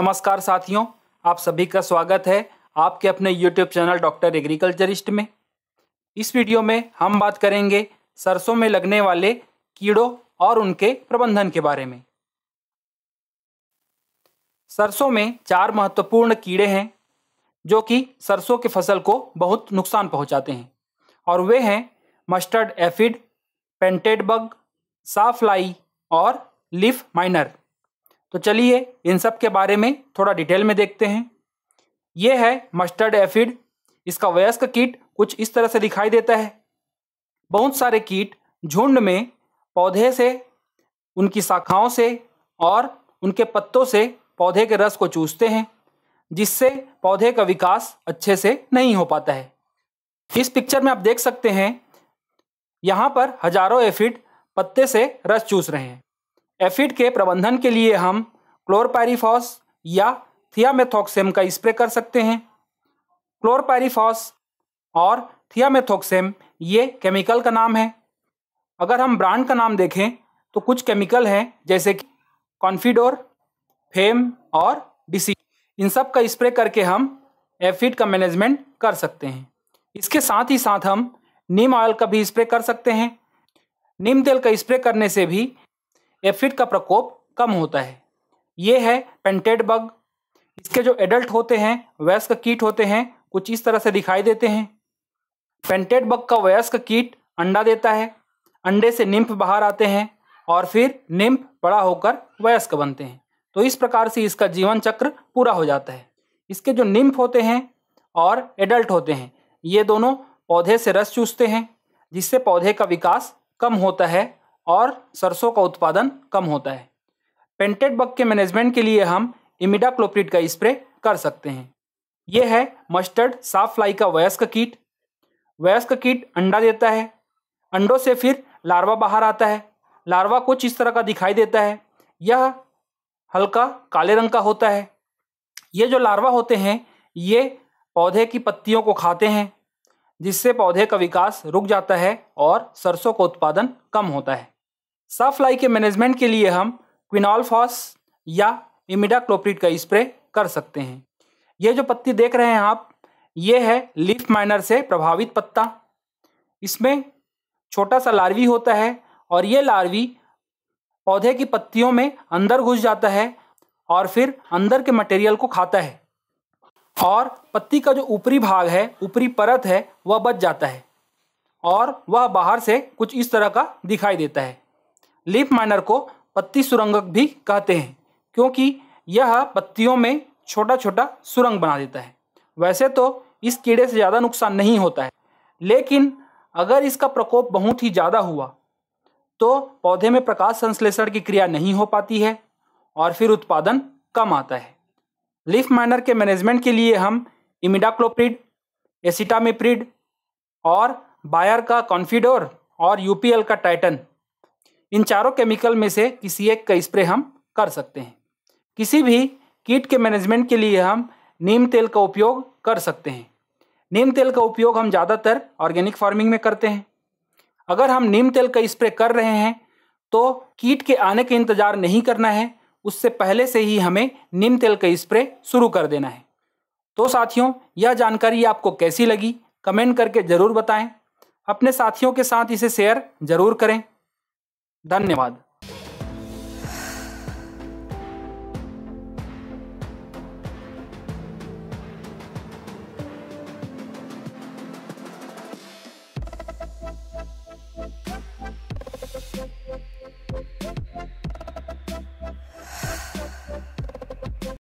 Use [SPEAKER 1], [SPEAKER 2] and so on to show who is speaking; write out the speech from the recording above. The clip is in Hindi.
[SPEAKER 1] नमस्कार साथियों आप सभी का स्वागत है आपके अपने YouTube चैनल डॉक्टर एग्रीकल्चरिस्ट में इस वीडियो में हम बात करेंगे सरसों में लगने वाले कीड़ों और उनके प्रबंधन के बारे में सरसों में चार महत्वपूर्ण कीड़े हैं जो कि सरसों के फसल को बहुत नुकसान पहुंचाते हैं और वे हैं mustard aphid painted bug sawfly और लिफ माइनर तो चलिए इन सब के बारे में थोड़ा डिटेल में देखते हैं ये है मस्टर्ड एफिड इसका वयस्क कीट कुछ इस तरह से दिखाई देता है बहुत सारे कीट झुंड में पौधे से उनकी शाखाओं से और उनके पत्तों से पौधे के रस को चूसते हैं जिससे पौधे का विकास अच्छे से नहीं हो पाता है इस पिक्चर में आप देख सकते हैं यहाँ पर हजारों एफिड पत्ते से रस चूस रहे हैं एफिड के प्रबंधन के लिए हम क्लोरपैरिफॉस या थियामेथोक्सेम का स्प्रे कर सकते हैं क्लोरपैरिफॉस और थियामेथोक्सेम ये केमिकल का नाम है अगर हम ब्रांड का नाम देखें तो कुछ केमिकल हैं जैसे कि कॉन्फिडोर फेम और डिसी इन सब का स्प्रे करके हम एफिड का मैनेजमेंट कर सकते हैं इसके साथ ही साथ हम नीम ऑयल का भी स्प्रे कर सकते हैं नीम तेल का स्प्रे करने से भी एफिड का प्रकोप कम होता है ये है पेंटेड बग इसके जो एडल्ट होते हैं वयस्क कीट होते हैं कुछ इस तरह से दिखाई देते हैं पेंटेड बग का वयस्क कीट अंडा देता है अंडे से निम्फ बाहर आते हैं और फिर निम्फ बड़ा होकर वयस्क बनते हैं तो इस प्रकार से इसका जीवन चक्र पूरा हो जाता है इसके जो निम्फ होते हैं और एडल्ट होते हैं ये दोनों पौधे से रस चूसते हैं जिससे पौधे का विकास कम होता है और सरसों का उत्पादन कम होता है पेंटेड बग के मैनेजमेंट के लिए हम इमिडा क्लोप्रिट का स्प्रे कर सकते हैं यह है मस्टर्ड साफ फ्लाई का वयस्क कीट वयस्क कीट अंडा देता है अंडों से फिर लार्वा बाहर आता है लार्वा कुछ इस तरह का दिखाई देता है यह हल्का काले रंग का होता है ये जो लार्वा होते हैं ये पौधे की पत्तियों को खाते हैं जिससे पौधे का विकास रुक जाता है और सरसों का उत्पादन कम होता है सफलाई के मैनेजमेंट के लिए हम क्विनॉलफॉस या इमिडाक्लोप्रिड का स्प्रे कर सकते हैं ये जो पत्ती देख रहे हैं आप ये है लीफ माइनर से प्रभावित पत्ता इसमें छोटा सा लार्वी होता है और ये लार्वी पौधे की पत्तियों में अंदर घुस जाता है और फिर अंदर के मटेरियल को खाता है और पत्ती का जो ऊपरी भाग है ऊपरी परत है वह बच जाता है और वह बाहर से कुछ इस तरह का दिखाई देता है लीफ माइनर को पत्ती सुरंगक भी कहते हैं क्योंकि यह पत्तियों में छोटा छोटा सुरंग बना देता है वैसे तो इस कीड़े से ज़्यादा नुकसान नहीं होता है लेकिन अगर इसका प्रकोप बहुत ही ज़्यादा हुआ तो पौधे में प्रकाश संश्लेषण की क्रिया नहीं हो पाती है और फिर उत्पादन कम आता है लीफ माइनर के मैनेजमेंट के लिए हम इमिडाक्लोप्रिड एसिटामिप्रिड और बायर का कॉन्फिडोर और यूपीएल का टाइटन इन चारों केमिकल में से किसी एक का स्प्रे हम कर सकते हैं किसी भी कीट के मैनेजमेंट के लिए हम नीम तेल का उपयोग कर सकते हैं नीम तेल का उपयोग हम ज़्यादातर ऑर्गेनिक फार्मिंग में करते हैं अगर हम नीम तेल का स्प्रे कर रहे हैं तो कीट के आने का इंतज़ार नहीं करना है उससे पहले से ही हमें नीम तेल का स्प्रे शुरू कर देना है तो साथियों यह जानकारी आपको कैसी लगी कमेंट करके ज़रूर बताएं अपने साथियों के साथ इसे शेयर ज़रूर करें धन्यवाद